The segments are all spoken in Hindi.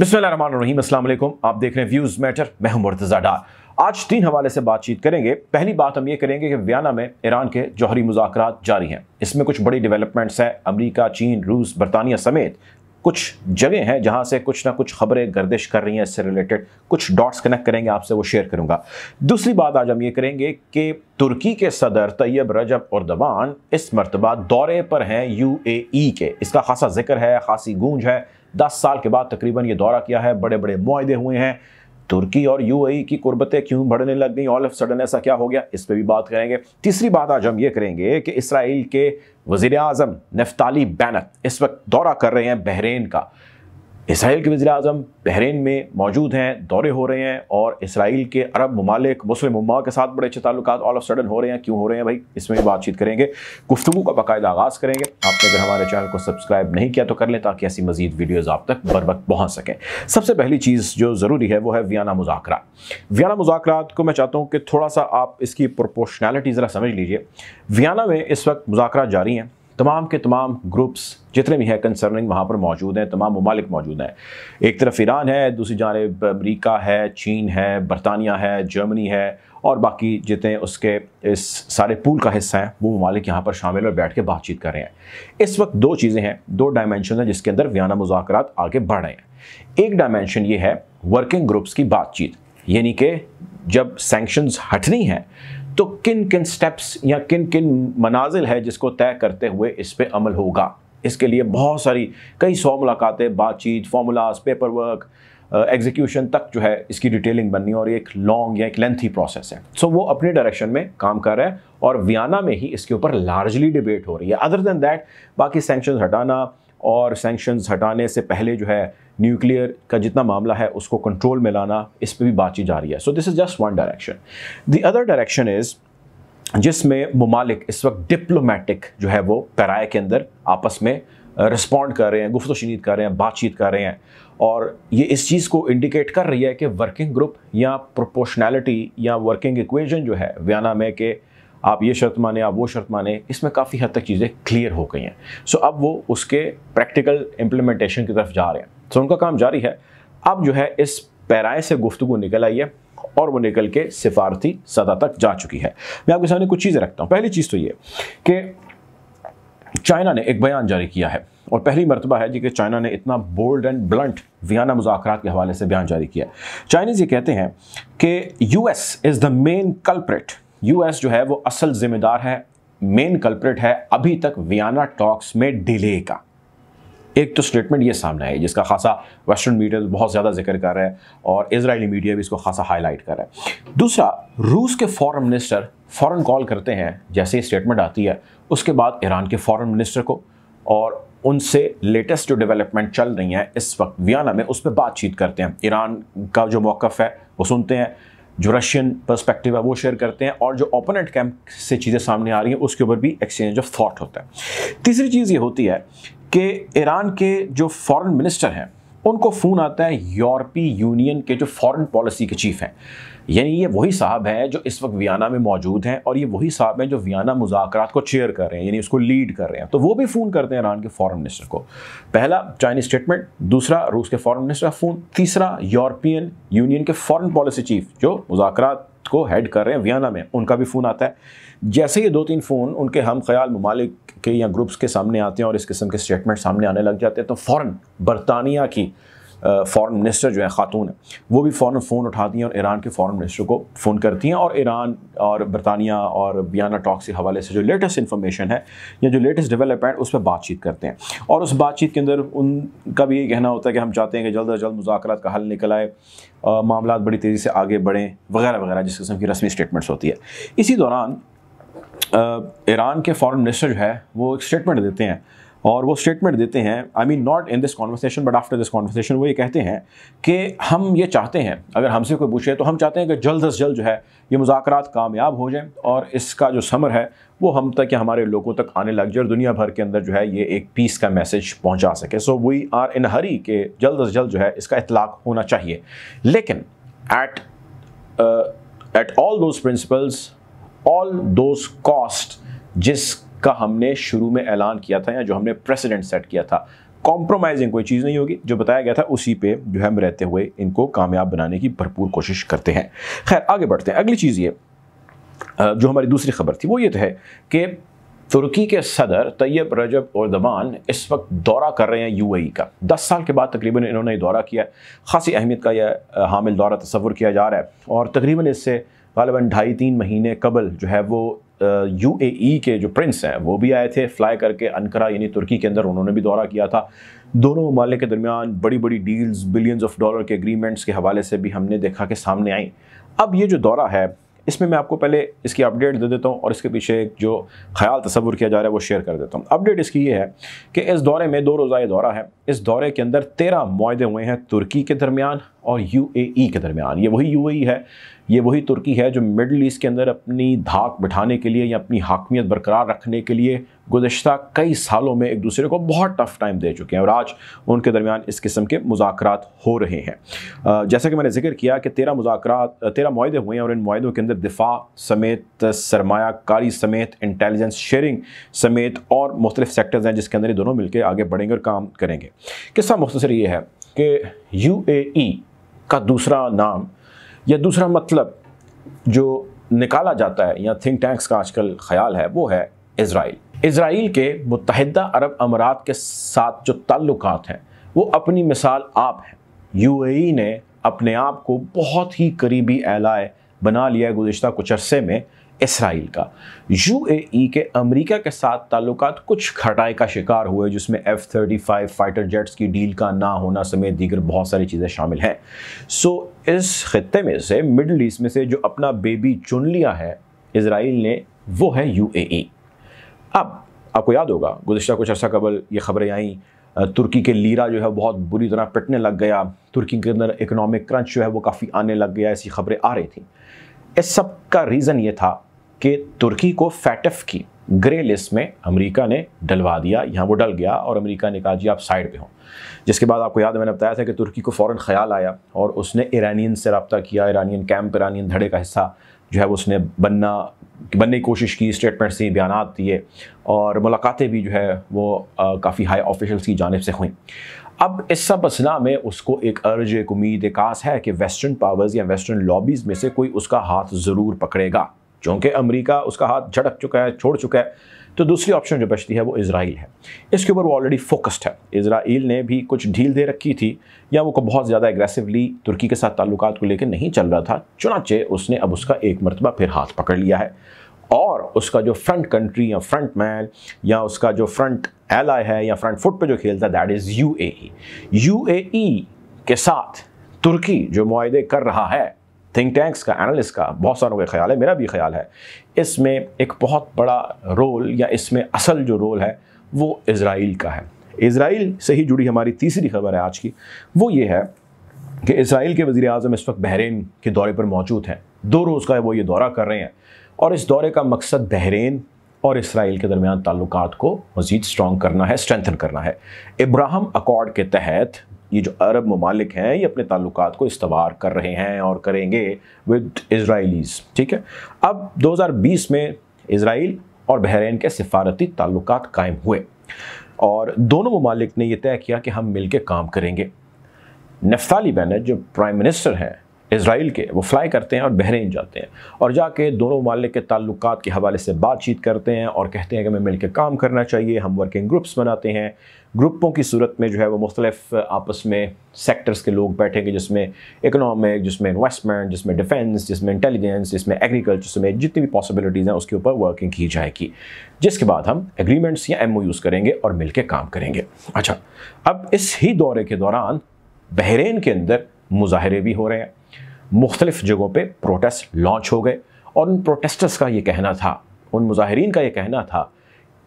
बिस्मिल्लाम अस्सलाम आप देख रहे हैं व्यूज़ मैटर मैं हूं मुर्तज़ा डार आज तीन हवाले से बातचीत करेंगे पहली बात हम ये करेंगे कि वियना में ईरान के जौहरी मुजाकर जारी हैं इसमें कुछ बड़ी डेवलपमेंट्स हैं अमरीका चीन रूस बरतानिया समेत कुछ जगह हैं जहां से कुछ ना कुछ खबरें गर्दिश कर रही हैं इससे रिलेटेड कुछ डॉट्स कनेक्ट करेंगे आपसे वो शेयर करूंगा दूसरी बात आज हम ये करेंगे कि तुर्की के सदर तैयब रजब और दबान इस मरतबा दौरे पर हैं यूएई e के इसका खासा जिक्र है खासी गूंज है दस साल के बाद तकरीबन ये दौरा किया है बड़े बड़े माहदे हुए हैं तुर्की और यूएई की कुर्बतें क्यों बढ़ने लग गई ऑल ऑफ सडन ऐसा क्या हो गया इस पर भी बात करेंगे तीसरी बात आज हम ये करेंगे कि इसराइल के वजीर अजम नफ्ताली बैनत इस वक्त दौरा कर रहे हैं बहरेन का इसराइल के वजी अजम बहरीन में मौजूद हैं दौरे हो रहे हैं और इसराइल के अरब ममालिक मुस्लिम उम्मा के साथ बड़े अच्छे ताल्लुक ऑल ऑफ सडन हो रहे हैं क्यों हो रहे हैं भाई इसमें भी बातचीत करेंगे गुफ्तु का बाकायदा आगाज़ करेंगे आपने अगर हमारे चैनल को सब्सक्राइब नहीं किया तो कर लें ताकि ऐसी मजीद वीडियोज़ आप तक बर वक्त पहुँच सकें सबसे पहली चीज़ जो ज़रूरी है वो है वियाना मुजाकर वियाना मुजाकर को मैं चाहता हूँ कि थोड़ा सा आप इसकी प्रोपोशनैलिटी ज़रा समझ लीजिए वियाना में इस वक्त मुजाकर जारी हैं तमाम के तमाम ग्रुप्स जितने भी हैं कंसर्निंग वहाँ पर मौजूद हैं तमाम ममालिक मौजूद हैं एक तरफ ईरान है दूसरी जानब अमरीका है चीन है बरतानिया है जर्मनी है और बाकी जितने उसके इस सारे पूल का हिस्सा हैं वो ममालिक यहाँ पर शामिल और बैठ के बातचीत कर रहे हैं इस वक्त दो चीज़ें हैं दो डायमेंशन हैं जिसके अंदर व्याना मुजाकर आगे बढ़ रहे हैं एक डायमेंशन ये है वर्किंग ग्रुप्स की बातचीत यानी कि जब सेंक्शंस हटनी हैं तो किन किन स्टेप्स या किन किन मनाजिल है जिसको तय करते हुए इस पर अमल होगा इसके लिए बहुत सारी कई सौ मुलाकातें बातचीत फार्मूलाज पेपर वर्क एग्जीक्यूशन तक जो है इसकी डिटेलिंग बननी है और एक लॉन्ग या एक लेंथी प्रोसेस है सो so, वो अपने डायरेक्शन में काम कर रहा है और वियना में ही इसके ऊपर लार्जली डिबेट हो रही है अदर देन दैट बाकी सेंक्शन हटाना और सेंक्शन हटाने से पहले जो है न्यूक्लियर का जितना मामला है उसको कंट्रोल में लाना इस पर भी बातचीत जा रही है so this is just one direction the other direction is जिसमें ममालिक इस वक्त डिप्लोमेटिक जो है वो पैराए के अंदर आपस में रिस्पॉन्ड कर रहे हैं गुफ्त शनीद कर रहे हैं बातचीत कर रहे हैं और ये इस चीज़ को इंडिकेट कर रही है कि वर्किंग ग्रुप या प्रोपोशनैलिटी या वर्किंग इक्वेजन जो है व्याना में के आप ये शर्त माने आप वो शर्त माने इसमें काफ़ी हद तक चीज़ें क्लियर हो गई हैं सो अब वो उसके प्रैक्टिकल इम्प्लीमेंटेशन की तरफ जा रहे हैं सो उनका काम जारी है अब जो है इस पैराए से गुफ्तु निकल आई है और वो निकल के सिफारती सतह तक जा चुकी है मैं आपके सामने कुछ चीज़ें रखता हूँ पहली चीज़ तो ये कि चाइना ने एक बयान जारी किया है और पहली मरतबा है जी कि चाइना ने इतना बोल्ड एंड ब्लंट वियाना मुजाकर के हवाले से बयान जारी किया चाइनीज़ ये कहते हैं कि US is the main culprit US जो है वो असल जिम्मेदार है मेन कल्प्रेट है अभी तक वियाना टॉक्स में डिले का एक तो स्टेटमेंट ये सामने आई जिसका खासा वेस्टर्न मीडिया तो बहुत ज़्यादा जिक्र कर रहा है और इसराइली मीडिया भी इसको खासा हाईलाइट कर रहा है दूसरा रूस के फॉरेन मिनिस्टर फॉरेन कॉल करते हैं जैसे ही स्टेटमेंट आती है उसके बाद ईरान के फॉरेन मिनिस्टर को और उनसे लेटेस्ट जो डेवलपमेंट चल रही हैं इस वक्त वियाना में उस पर बातचीत करते हैं ईरान का जो मौक़ है वो सुनते हैं जो रशियन पर्सपेक्टिव है वो शेयर करते हैं और जो ओपोनेंट कैंप से चीज़ें सामने आ रही हैं उसके ऊपर भी एक्सचेंज ऑफ थॉट होता है तीसरी चीज़ ये होती है कि ईरान के जो फॉरेन मिनिस्टर हैं उनको फ़ोन आता है यूरोपीय यूनियन के जो फॉरेन पॉलिसी के चीफ हैं यानी ये वही साहब हैं जो इस वक्त वियना में मौजूद हैं और ये वही साहब हैं जो वियना मुजाकर को चेयर कर रहे हैं यानी उसको लीड कर रहे हैं तो वो भी फ़ोन करते हैं ईरान के फॉरेन मिनिस्टर को पहला चाइनीज स्टेटमेंट दूसरा रूस के फॉरेन मिनिस्टर का फ़ोन तीसरा यूरोपियन यूनियन के फॉरन पॉलिसी चीफ जो मुजाकर को हेड कर रहे हैं वियना में उनका भी फ़ोन आता है जैसे ये दो तीन फ़ोन उनके हम ख्याल ममालिक के या ग्रुप्स के सामने आते हैं और इस किस्म के स्टेटमेंट सामने आने लग जाते हैं तो फ़ौर बरतानिया की फॉरेन मिनिस्टर जो है ख़ातून है वो भी फ़ौर फ़ोन उठाती हैं और ईरान के फॉरेन मिनिस्टर को फ़ोन करती हैं और ईरान और बरतानिया और बियाना टॉक्स के हवाले से जो लेटेस्ट इन्फॉर्मेशन है या जो लेटेस्ट डेवलपमेंट उस पर बातचीत करते हैं और उस बातचीत के अंदर उनका भी ये कहना होता है कि हम चाहते हैं कि जल्द अज जल्द मुजाकर का हल निकल आए मामला बड़ी तेज़ी से आगे बढ़ें वगैरह वगैरह जिस किस्म की रस्मी स्टेटमेंट्स होती है इसी दौरान ईरान के फॉरेन मिनिस्टर जो है वो एक स्टेटमेंट देते हैं और वो स्टेटमेंट देते हैं I mean not in this conversation but after this conversation वो ये कहते हैं कि हम ये चाहते हैं अगर हमसे कोई पूछे तो हम चाहते हैं कि जल्द अज जल्द जो है ये मुजाकर कामयाब हो जाएँ और इसका जो समर है वो हम तक या हमारे लोगों तक आने लग जाए और दुनिया भर के अंदर जो है ये एक पीस का मैसेज पहुँचा सके सो वी आर इन हरी के जल्द अज जल्द जो है इसका इतलाक़ होना चाहिए लेकिन at at all those principles all those cost जिस का हमने शुरू में ऐलान किया था या जो हमने प्रेसिडेंट सेट किया था कॉम्प्रोमाइजिंग कोई चीज़ नहीं होगी जो बताया गया था उसी पे जो है हम रहते हुए इनको कामयाब बनाने की भरपूर कोशिश करते हैं खैर आगे बढ़ते हैं अगली चीज़ ये जो हमारी दूसरी खबर थी वो ये तो है कि तुर्की के सदर तैयब रजब और दबान इस वक्त दौरा कर रहे हैं यूएई का दस साल के बाद तकरीबन इन्होंने ये दौरा किया खासी अहमियत का यह हामिल दौरा तस्वुर किया जा रहा है और तकरीबन इससे गालबा ढाई तीन महीने कबल जो है वो यूएई e के जो प्रिंस हैं वो भी आए थे फ्लाई करके अनकरा यानी तुर्की के अंदर उन्होंने भी दौरा किया था दोनों ममालिक के दरमियान बड़ी बड़ी डील्स बिलियंस ऑफ डॉलर के एग्रीमेंट्स के हवाले से भी हमने देखा कि सामने आई अब ये जो दौरा है इसमें मैं आपको पहले इसकी अपडेट दे देता हूँ और इसके पीछे एक जो ख्याल तस्वुर किया जा रहा है वो शेयर कर देता हूँ अपडेट इसकी ये है कि इस दौरे में दो रोज़ा ये दौरा है इस दौरे के अंदर तेरह माहे हुए हैं तुर्की के दरमियान और यू e के दरमियान ये वही यू e है ये वही तुर्की है जो मिडल ईस्ट के अंदर अपनी धाक बिठाने के लिए या अपनी हाकमियत बरकरार रखने के लिए गुजशत कई सालों में एक दूसरे को बहुत टफ टाइम दे चुके हैं और आज उनके दरमियान इस किस्म के मुजाकर हो रहे हैं जैसा कि मैंने जिक्र किया कि तेरह मुजाकर तेरह माहे हुए हैं और इन माहों के अंदर दिफा समेत सरमाकारी समेत इंटेलिजेंस शेयरिंग समेत और मुख्तलिफ सेक्टर्स हैं जिसके अंदर ये दोनों मिलकर आगे बढ़ेंगे और काम करेंगे किस्सा मुख्तर ये है कि यू का दूसरा नाम या दूसरा मतलब जो निकाला जाता है या थिंक टैंक्स का आजकल ख्याल है वो है इसराइल इसराइल के मुतहद अरब अमारात के साथ जो ताल्लुक हैं वो अपनी मिसाल आप हैं यूएई ने अपने आप को बहुत ही करीबी एलाय बना लिया है गुज्त कुछ अरसे में इसराइल का यूएई के अमेरिका के साथ ताल्लुक कुछ खटाई का शिकार हुए जिसमें F thirty five fighter jets की डील का ना होना समेत दीगर बहुत सारी चीज़ें शामिल हैं सो इस खत्े में से मिडल ईस्ट में से जो अपना बेबी चुन लिया है इसराइल ने वो है यू अब आपको याद होगा गुजशत कुछ अर्सा कबल ये खबरें आईं तुर्की के लीरा जो है बहुत बुरी तरह पिटने लग गया तुर्की के अंदर इकोनॉमिक क्रंच जो है वो काफ़ी आने लग गया ऐसी खबरें आ रही थी इस सब का रीज़न ये था कि तुर्की को फैटफ की ग्रे लिस्ट में अमेरिका ने डलवा दिया यहाँ वो डल गया और अमेरिका ने कहा जी आप साइड पे हों जिसके बाद आपको याद मैंने बताया था कि तुर्की को फ़ौरन ख्याल आया और उसने ईरानियन से रबता किया ईरानियन कैंप ईरानियन धड़े का हिस्सा जो है उसने बनना बनने की कोशिश की स्टेटमेंट्स दी बयान दिए और मुलाकातें भी जो है वो काफ़ी हाई ऑफिशल्स की जानब से हुई अब इस सब असना में उसको एक अर्ज एक उम्मीद एक आस है कि वेस्टर्न पावर्स या वेस्टर्न लॉबीज़ में से कोई उसका हाथ ज़रूर पकड़ेगा चूँकि अमरीका उसका हाथ झटक चुका है छोड़ चुका है तो दूसरी ऑप्शन जो बचती है वो इसराइल है इसके ऊपर वो ऑलरेडी फोकस्ड है इसराइल ने भी कुछ ढील दे रखी थी या वो को बहुत ज़्यादा एग्रेसिवली तुर्की के साथ ताल्लुक को लेकर नहीं चल रहा था चुनाचे उसने अब उसका एक मरतबा फिर हाथ पकड़ लिया है और उसका जो फ्रंट कंट्री या फ्रंट मैन या उसका जो फ्रंट एला है या फ्रंट फुट पे जो खेलता है दैट इज़ यू ए के साथ तुर्की जो माहे कर रहा है थिंक टैंक्स का एनालिस्ट का बहुत सारों का ख्याल है मेरा भी ख्याल है इसमें एक बहुत बड़ा रोल या इसमें असल जो रोल है वो इसराइल का है इसराइल से ही जुड़ी हमारी तीसरी खबर है आज की वो ये है कि इसराइल के वज़ी अजम इस वक्त बहरीन के दौरे पर मौजूद हैं दो रोज़ का वो ये दौरा कर रहे हैं और इस दौरे का मकसद बहरीन और इसराइल के दरमियान ताल्लुक को मज़ीद स्ट्रॉन्ग करना है स्ट्रेंथन करना है इब्राहम अकॉर्ड के तहत ये जो अरब ममालिक हैं ये अपने ताल्लुक को इस्तवार कर रहे हैं और करेंगे विद इसराइलीज ठीक है अब 2020 में इसराइल और बहरीन के सफारती ताल्लुक कायम हुए और दोनों ममालिक ने यह तय किया कि हम मिल के काम करेंगे नफ्ताली बैनर जो प्राइम मिनिस्टर हैं इसराइल के वो फ्लाई करते हैं और बहरीन जाते हैं और जाके दोनों मामले के ताल्लुक के हवाले से बातचीत करते हैं और कहते हैं कि हमें मिलकर काम करना चाहिए हम वर्किंग ग्रुप्स बनाते हैं ग्रुपों की सूरत में जो है वो मुख्तलिफ आपस में सेक्टर्स के लोग बैठेंगे जिसमें इकनॉमिक जिसमें इन्वेस्टमेंट जिसमें डिफेंस जिसमें इंटेलिजेंस जिसमें एग्रीकल्चर समेत जितनी भी पॉसिबिलिटीज़ हैं उसके ऊपर वर्किंग की जाएगी जिसके बाद हम एग्रीमेंट्स या एम करेंगे और के काम करेंगे अच्छा अब इस ही दौरे के दौरान बहरीन के अंदर मुजाहरे भी हो रहे हैं मुख्तलिफ जगहों पर प्रोटेस्ट लॉन्च हो गए और उन प्रोटेस्टर्स का ये कहना था उन मुजाहरीन का ये कहना था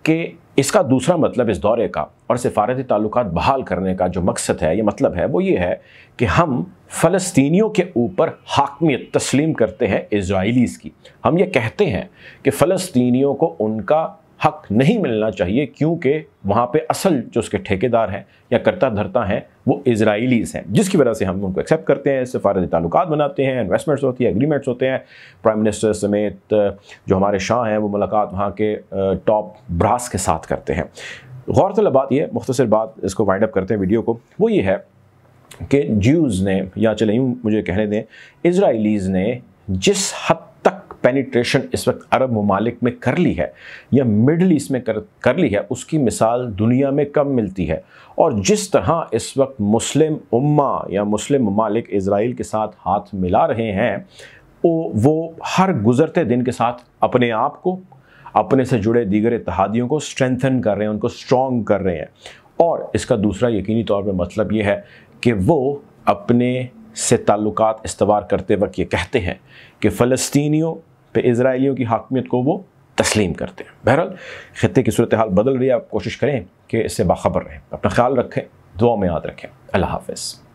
कि इसका दूसरा मतलब इस दौरे का और सिफारती ताल्लुक बहाल करने का जो मकसद है ये मतलब है वो ये है कि हम फ़लस्तियों के ऊपर हाकमियत तस्लीम करते हैं इसराइलीज़ की हम ये कहते हैं कि फ़लस्तियों को उनका हक नहीं मिलना चाहिए क्योंकि वहाँ पे असल जो उसके ठेकेदार हैं या करता धरता हैं वो इसराइलीज़ हैं जिसकी वजह से हम उनको एक्सेप्ट करते हैं सिफारती ताल्लुक बनाते हैं इन्वेस्टमेंट्स होती है एग्रीमेंट्स होते हैं प्राइम मिनिस्टर समेत जो हमारे शाह हैं वो मुलाकात वहाँ के टॉप ब्रास के साथ करते हैं गौरतलब बात यह मुख्तर बात इसको वाइंड अप करते हैं वीडियो को वो ये है कि ज्यूज़ ने या चले मुझे कहने दें इसराइलीज़ ने जिस हद पेनिट्रेशन इस वक्त अरब ममालिक में कर ली है या मिडल ईस्ट में कर कर ली है उसकी मिसाल दुनिया में कम मिलती है और जिस तरह इस वक्त मुस्लिम उम्मा या मुस्लिम ममालिक इसराइल के साथ हाथ मिला रहे हैं वो वो हर गुज़रते दिन के साथ अपने आप को अपने से जुड़े दीगर इतिहादियों को स्ट्रेंथन कर रहे हैं उनको स्ट्रॉन्ग कर रहे हैं और इसका दूसरा यकीनी तौर पर मतलब ये है कि वो अपने से ताल्लुक इस्तवार करते वक्त ये कहते हैं कि फ़लस्तियों पे इसराइलियों की हाकमियत को वो तस्लीम करते हैं बहरहाल ख़त्े की सूरत हाल बदल रही है आप कोशिश करें कि इससे बाखबर रहें अपना ख्याल रखें दुआ में याद रखें अल्लाह हाफ़